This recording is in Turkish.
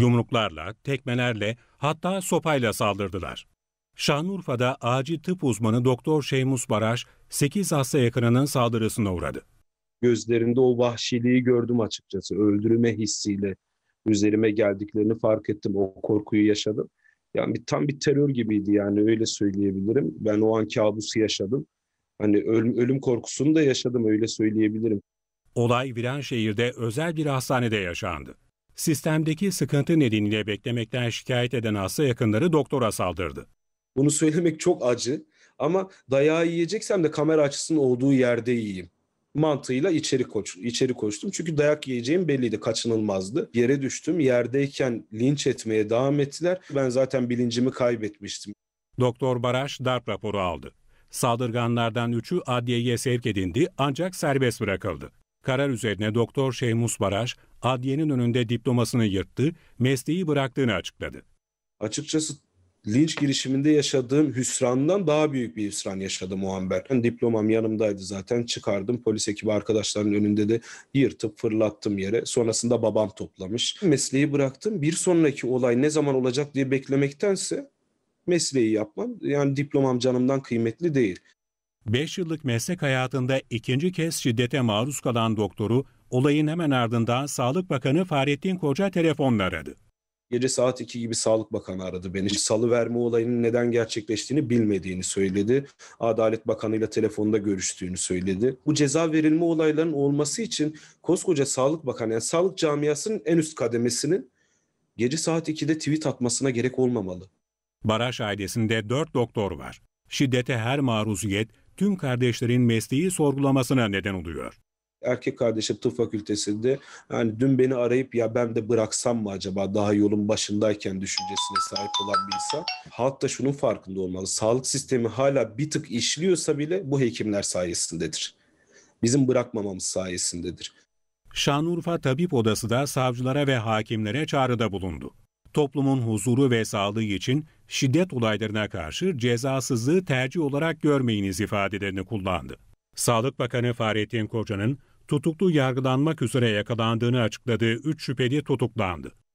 Yumruklarla, tekmelerle hatta sopayla saldırdılar. Şanlıurfa'da acil tıp uzmanı Doktor Şeymus Baraş, 8 hasta yakınının saldırısına uğradı. Gözlerinde o vahşiliği gördüm açıkçası. Öldürme hissiyle üzerime geldiklerini fark ettim. O korkuyu yaşadım. Yani bir, tam bir terör gibiydi yani öyle söyleyebilirim. Ben o an kabusu yaşadım. Hani ölüm, ölüm korkusunu da yaşadım öyle söyleyebilirim. Olay Viranşehir'de özel bir hastanede yaşandı sistemdeki sıkıntı nedeniyle beklemekten şikayet eden hasta yakınları doktora saldırdı. Bunu söylemek çok acı ama dayağı yiyeceksem de kamera açısının olduğu yerde yiyeyim mantığıyla içeri koş içeri koştum. Çünkü dayak yiyeceğim belliydi, kaçınılmazdı. Yere düştüm. Yerdeyken linç etmeye devam ettiler. Ben zaten bilincimi kaybetmiştim. Doktor Baraj darp raporu aldı. Saldırganlardan üçü adliyeye sevk edildi ancak serbest bırakıldı. Karar üzerine Doktor Şeymus Baraj, adliyenin önünde diplomasını yırttı, mesleği bıraktığını açıkladı. Açıkçası linç girişiminde yaşadığım hüsrandan daha büyük bir hüsran yaşadı muamber. Ben diplomam yanımdaydı zaten çıkardım polis ekibi arkadaşlarının önünde de yırtıp fırlattım yere. Sonrasında babam toplamış. Mesleği bıraktım. Bir sonraki olay ne zaman olacak diye beklemektense mesleği yapmam yani diplomam canımdan kıymetli değil. 5 yıllık meslek hayatında ikinci kez şiddete maruz kalan doktoru olayın hemen ardından Sağlık Bakanı Fahrettin Koca telefonla aradı. Gece saat 2 gibi Sağlık Bakanı aradı beni. Salı verme olayının neden gerçekleştiğini bilmediğini söyledi. Adalet Bakanı ile telefonda görüştüğünü söyledi. Bu ceza verilme olaylarının olması için koskoca Sağlık Bakanı yani sağlık camiasının en üst kademesinin gece saat 2'de tweet atmasına gerek olmamalı. Baraj ailesinde 4 doktor var. Şiddete her maruziyet tüm kardeşlerin mesleği sorgulamasına neden oluyor erkek kardeşim tıp fakültesinde yani dün beni arayıp ya ben de bıraksam mı acaba daha yolun başındayken düşüncesine sahip olan bir insan. Halk da şunun farkında olmalı. Sağlık sistemi hala bir tık işliyorsa bile bu hekimler sayesindedir. Bizim bırakmamamız sayesindedir. Şanlıurfa Tabip Odası da savcılara ve hakimlere çağrıda bulundu toplumun huzuru ve sağlığı için şiddet olaylarına karşı cezasızlığı tercih olarak görmeyiniz ifadelerini kullandı. Sağlık Bakanı Fahrettin Koca'nın tutuklu yargılanmak üzere yakalandığını açıkladığı 3 şüpheli tutuklandı.